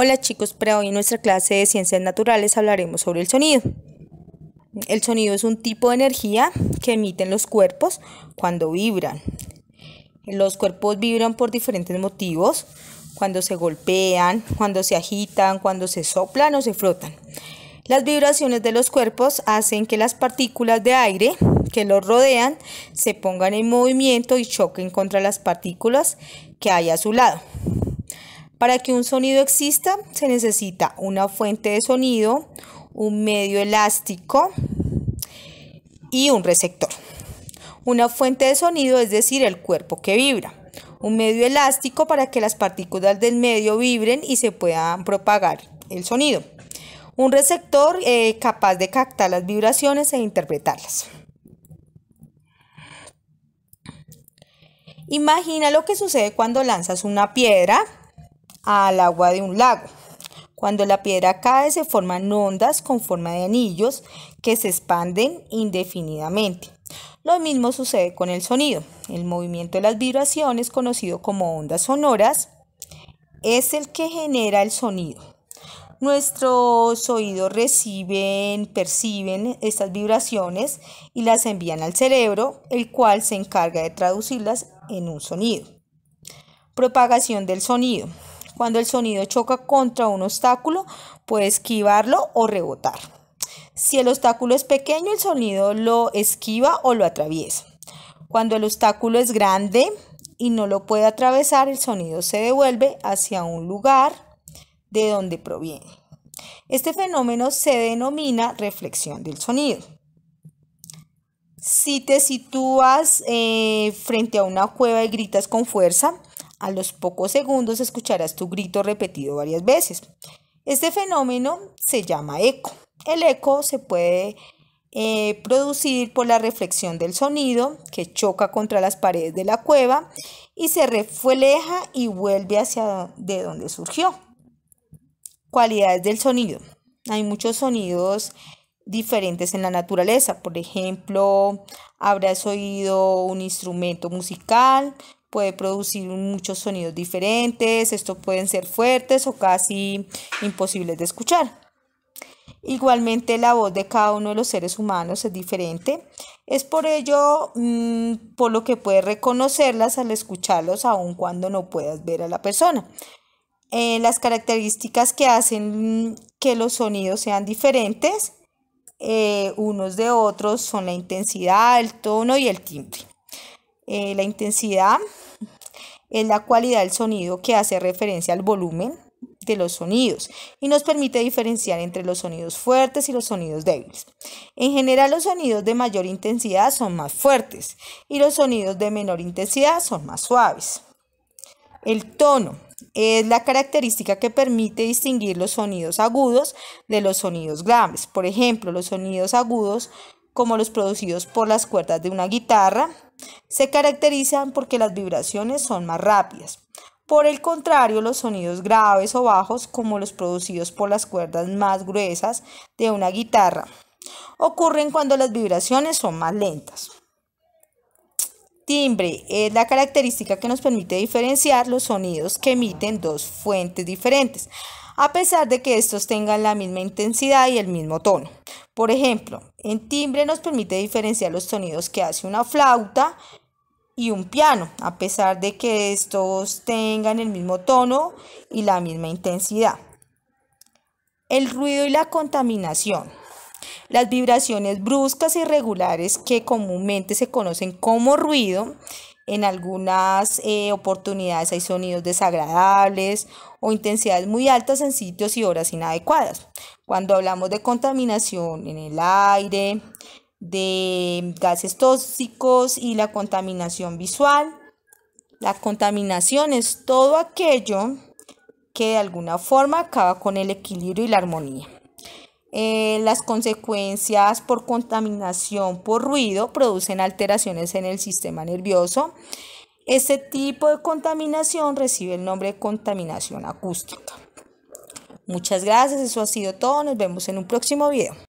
Hola chicos, para hoy en nuestra clase de ciencias naturales hablaremos sobre el sonido. El sonido es un tipo de energía que emiten los cuerpos cuando vibran. Los cuerpos vibran por diferentes motivos, cuando se golpean, cuando se agitan, cuando se soplan o se frotan. Las vibraciones de los cuerpos hacen que las partículas de aire que los rodean se pongan en movimiento y choquen contra las partículas que hay a su lado. Para que un sonido exista se necesita una fuente de sonido, un medio elástico y un receptor. Una fuente de sonido es decir, el cuerpo que vibra. Un medio elástico para que las partículas del medio vibren y se puedan propagar el sonido. Un receptor eh, capaz de captar las vibraciones e interpretarlas. Imagina lo que sucede cuando lanzas una piedra al agua de un lago. Cuando la piedra cae se forman ondas con forma de anillos que se expanden indefinidamente. Lo mismo sucede con el sonido. El movimiento de las vibraciones, conocido como ondas sonoras, es el que genera el sonido. Nuestros oídos reciben, perciben estas vibraciones y las envían al cerebro, el cual se encarga de traducirlas en un sonido. Propagación del sonido. Cuando el sonido choca contra un obstáculo, puede esquivarlo o rebotar. Si el obstáculo es pequeño, el sonido lo esquiva o lo atraviesa. Cuando el obstáculo es grande y no lo puede atravesar, el sonido se devuelve hacia un lugar de donde proviene. Este fenómeno se denomina reflexión del sonido. Si te sitúas eh, frente a una cueva y gritas con fuerza, a los pocos segundos escucharás tu grito repetido varias veces. Este fenómeno se llama eco. El eco se puede eh, producir por la reflexión del sonido que choca contra las paredes de la cueva y se refleja y vuelve hacia de donde surgió. Cualidades del sonido. Hay muchos sonidos diferentes en la naturaleza. Por ejemplo, habrás oído un instrumento musical, puede producir muchos sonidos diferentes, estos pueden ser fuertes o casi imposibles de escuchar. Igualmente la voz de cada uno de los seres humanos es diferente. Es por ello mm, por lo que puedes reconocerlas al escucharlos aun cuando no puedas ver a la persona. Eh, las características que hacen mm, que los sonidos sean diferentes eh, unos de otros son la intensidad, el tono y el timbre. Eh, la intensidad es la cualidad del sonido que hace referencia al volumen de los sonidos y nos permite diferenciar entre los sonidos fuertes y los sonidos débiles. En general los sonidos de mayor intensidad son más fuertes y los sonidos de menor intensidad son más suaves. El tono es la característica que permite distinguir los sonidos agudos de los sonidos graves. Por ejemplo, los sonidos agudos, como los producidos por las cuerdas de una guitarra, se caracterizan porque las vibraciones son más rápidas. Por el contrario, los sonidos graves o bajos, como los producidos por las cuerdas más gruesas de una guitarra, ocurren cuando las vibraciones son más lentas. Timbre es eh, la característica que nos permite diferenciar los sonidos que emiten dos fuentes diferentes, a pesar de que estos tengan la misma intensidad y el mismo tono. Por ejemplo, en timbre nos permite diferenciar los sonidos que hace una flauta y un piano, a pesar de que estos tengan el mismo tono y la misma intensidad. El ruido y la contaminación. Las vibraciones bruscas y irregulares que comúnmente se conocen como ruido, en algunas eh, oportunidades hay sonidos desagradables o intensidades muy altas en sitios y horas inadecuadas. Cuando hablamos de contaminación en el aire, de gases tóxicos y la contaminación visual, la contaminación es todo aquello que de alguna forma acaba con el equilibrio y la armonía. Eh, las consecuencias por contaminación, por ruido, producen alteraciones en el sistema nervioso. Este tipo de contaminación recibe el nombre de contaminación acústica. Muchas gracias, eso ha sido todo, nos vemos en un próximo video.